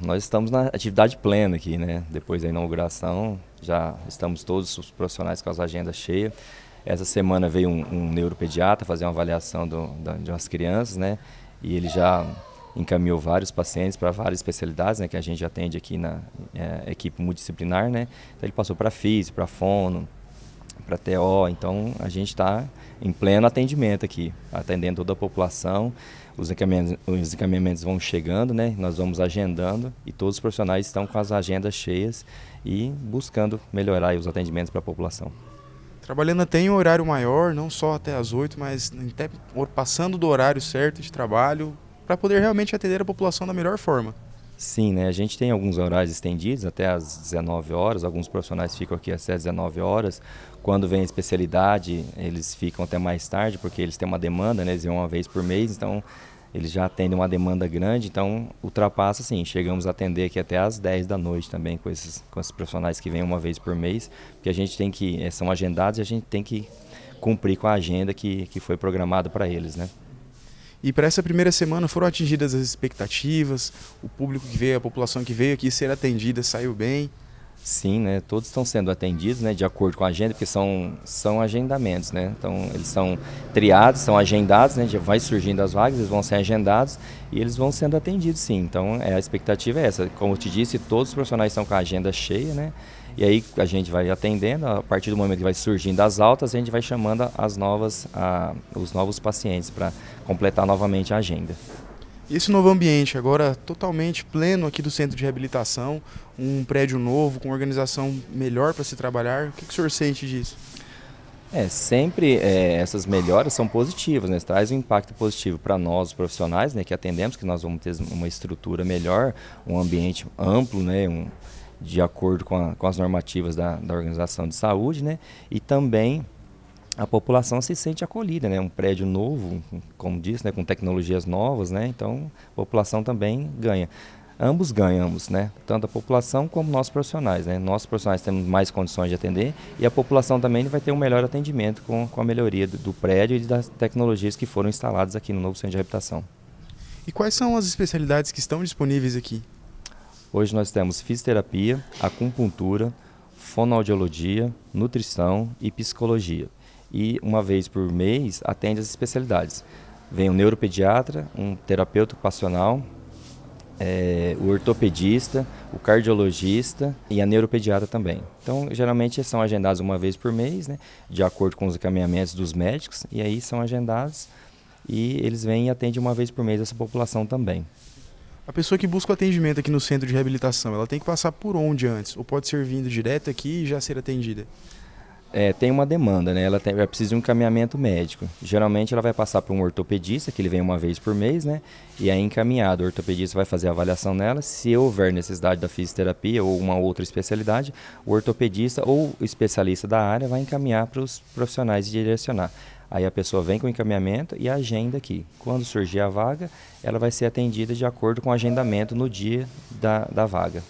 Nós estamos na atividade plena aqui, né? Depois da inauguração, já estamos todos os profissionais com as agendas cheias. Essa semana veio um, um neuropediatra fazer uma avaliação do, da, de umas crianças, né? E ele já encaminhou vários pacientes para várias especialidades, né? Que a gente atende aqui na é, equipe multidisciplinar, né? Então ele passou para físico, para fono, para TO. Então a gente está em pleno atendimento aqui, atendendo toda a população. Os encaminhamentos, os encaminhamentos, vão chegando, né? Nós vamos agendando e todos os profissionais estão com as agendas cheias e buscando melhorar os atendimentos para a população. Trabalhando até em horário maior, não só até às 8, mas até passando do horário certo de trabalho, para poder realmente atender a população da melhor forma. Sim, né? A gente tem alguns horários estendidos até às 19 horas. Alguns profissionais ficam aqui até às 19 horas. Quando vem a especialidade, eles ficam até mais tarde, porque eles têm uma demanda, né? Eles vêm uma vez por mês, então eles já atendem uma demanda grande, então ultrapassa sim. Chegamos a atender aqui até às 10 da noite também com esses, com esses profissionais que vêm uma vez por mês, porque a gente tem que, eh, são agendados e a gente tem que cumprir com a agenda que, que foi programada para eles, né? E para essa primeira semana foram atingidas as expectativas, o público que veio, a população que veio aqui ser atendida saiu bem. Sim, né? Todos estão sendo atendidos, né? De acordo com a agenda, porque são, são agendamentos, né? Então eles são triados, são agendados, né? Já vai surgindo as vagas, eles vão ser agendados e eles vão sendo atendidos, sim. Então é, a expectativa é essa. Como eu te disse, todos os profissionais estão com a agenda cheia, né? E aí a gente vai atendendo, a partir do momento que vai surgindo as altas, a gente vai chamando as novas, a, os novos pacientes para completar novamente a agenda esse novo ambiente, agora totalmente pleno aqui do centro de reabilitação, um prédio novo, com organização melhor para se trabalhar, o que, que o senhor sente disso? É, sempre é, essas melhoras são positivas, né? traz um impacto positivo para nós, os profissionais né, que atendemos, que nós vamos ter uma estrutura melhor, um ambiente amplo, né, um, de acordo com, a, com as normativas da, da organização de saúde, né? e também a população se sente acolhida, né? Um prédio novo, como disse, né? com tecnologias novas, né? Então, a população também ganha. Ambos ganhamos, né? Tanto a população como nós profissionais, né? Nós profissionais temos mais condições de atender e a população também vai ter um melhor atendimento com, com a melhoria do, do prédio e das tecnologias que foram instaladas aqui no novo centro de habitação. E quais são as especialidades que estão disponíveis aqui? Hoje nós temos fisioterapia, acupuntura, fonoaudiologia, nutrição e psicologia e uma vez por mês atende as especialidades. Vem um neuropediatra, um terapeuta ocupacional, é, o ortopedista, o cardiologista e a neuropediatra também. Então, geralmente são agendados uma vez por mês, né, de acordo com os encaminhamentos dos médicos, e aí são agendados e eles vêm e atendem uma vez por mês essa população também. A pessoa que busca o atendimento aqui no centro de reabilitação, ela tem que passar por onde antes? Ou pode ser vindo direto aqui e já ser atendida? é, tem uma demanda, né? Ela, tem, ela é precisa de um encaminhamento médico. Geralmente ela vai passar para um ortopedista, que ele vem uma vez por mês, né? E é encaminhado. O ortopedista vai fazer a avaliação nela. Se houver necessidade da fisioterapia ou uma outra especialidade, o ortopedista ou especialista da área vai encaminhar para os profissionais e direcionar. Aí a pessoa vem com o encaminhamento e agenda aqui. Quando surgir a vaga, ela vai ser atendida de acordo com o agendamento no dia da, da vaga.